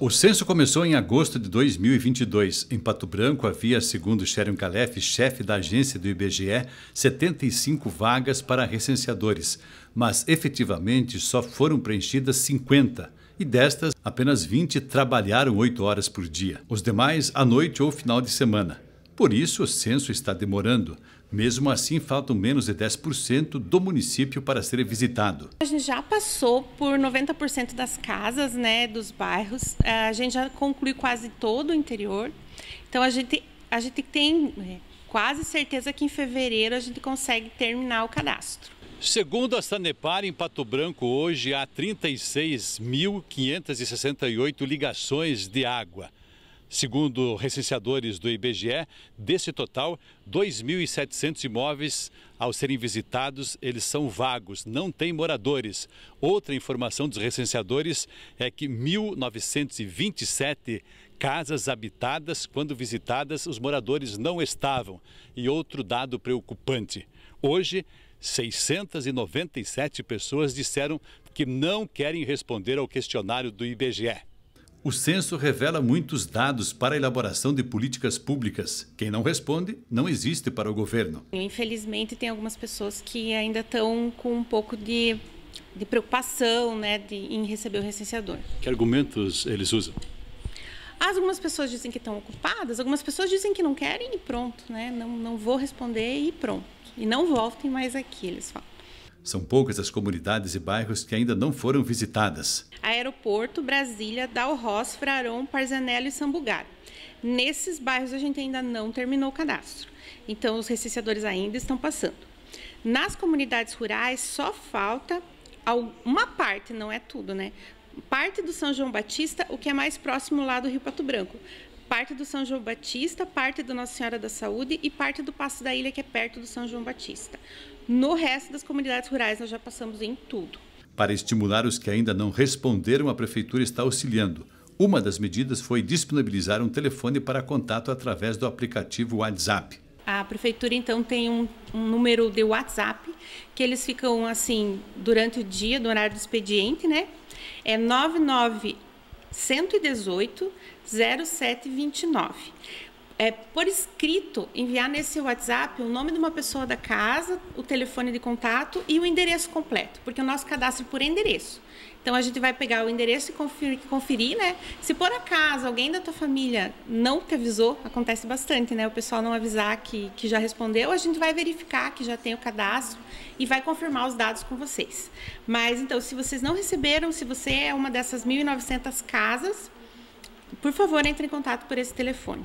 O censo começou em agosto de 2022. Em Pato Branco havia, segundo Sherion Calef, chefe da agência do IBGE, 75 vagas para recenseadores, mas efetivamente só foram preenchidas 50. E destas, apenas 20 trabalharam 8 horas por dia, os demais à noite ou final de semana. Por isso, o censo está demorando. Mesmo assim, faltam menos de 10% do município para ser visitado. A gente já passou por 90% das casas, né, dos bairros. É, a gente já conclui quase todo o interior. Então, a gente, a gente tem é, quase certeza que em fevereiro a gente consegue terminar o cadastro. Segundo a Sanepar, em Pato Branco, hoje há 36.568 ligações de água. Segundo recenseadores do IBGE, desse total, 2.700 imóveis, ao serem visitados, eles são vagos, não têm moradores. Outra informação dos recenseadores é que 1.927 casas habitadas, quando visitadas, os moradores não estavam. E outro dado preocupante: hoje, 697 pessoas disseram que não querem responder ao questionário do IBGE. O censo revela muitos dados para a elaboração de políticas públicas. Quem não responde não existe para o governo. Infelizmente, tem algumas pessoas que ainda estão com um pouco de, de preocupação né, de, em receber o recenseador. Que argumentos eles usam? Algumas pessoas dizem que estão ocupadas, algumas pessoas dizem que não querem e pronto, né? Não, não vou responder e pronto. E não voltem mais aqui, eles falam. São poucas as comunidades e bairros que ainda não foram visitadas. Aeroporto, Brasília, Dalroz, Frarão, Parzanello e Sambugá. Nesses bairros a gente ainda não terminou o cadastro. Então os recenseadores ainda estão passando. Nas comunidades rurais só falta uma parte, não é tudo, né? Parte do São João Batista, o que é mais próximo lá do Rio Pato Branco parte do São João Batista, parte do Nossa Senhora da Saúde e parte do Passo da Ilha, que é perto do São João Batista. No resto das comunidades rurais, nós já passamos em tudo. Para estimular os que ainda não responderam, a Prefeitura está auxiliando. Uma das medidas foi disponibilizar um telefone para contato através do aplicativo WhatsApp. A prefeitura então tem um, um, número de WhatsApp que eles ficam assim durante o dia, no horário do expediente, né? É 99 118 0729 é, por escrito, enviar nesse WhatsApp o nome de uma pessoa da casa, o telefone de contato e o endereço completo, porque o nosso cadastro é por endereço. Então a gente vai pegar o endereço e conferir, conferir, né? Se por acaso alguém da tua família não te avisou, acontece bastante, né? O pessoal não avisar que, que já respondeu, a gente vai verificar que já tem o cadastro e vai confirmar os dados com vocês. Mas então, se vocês não receberam, se você é uma dessas 1.900 casas, por favor, entre em contato por esse telefone.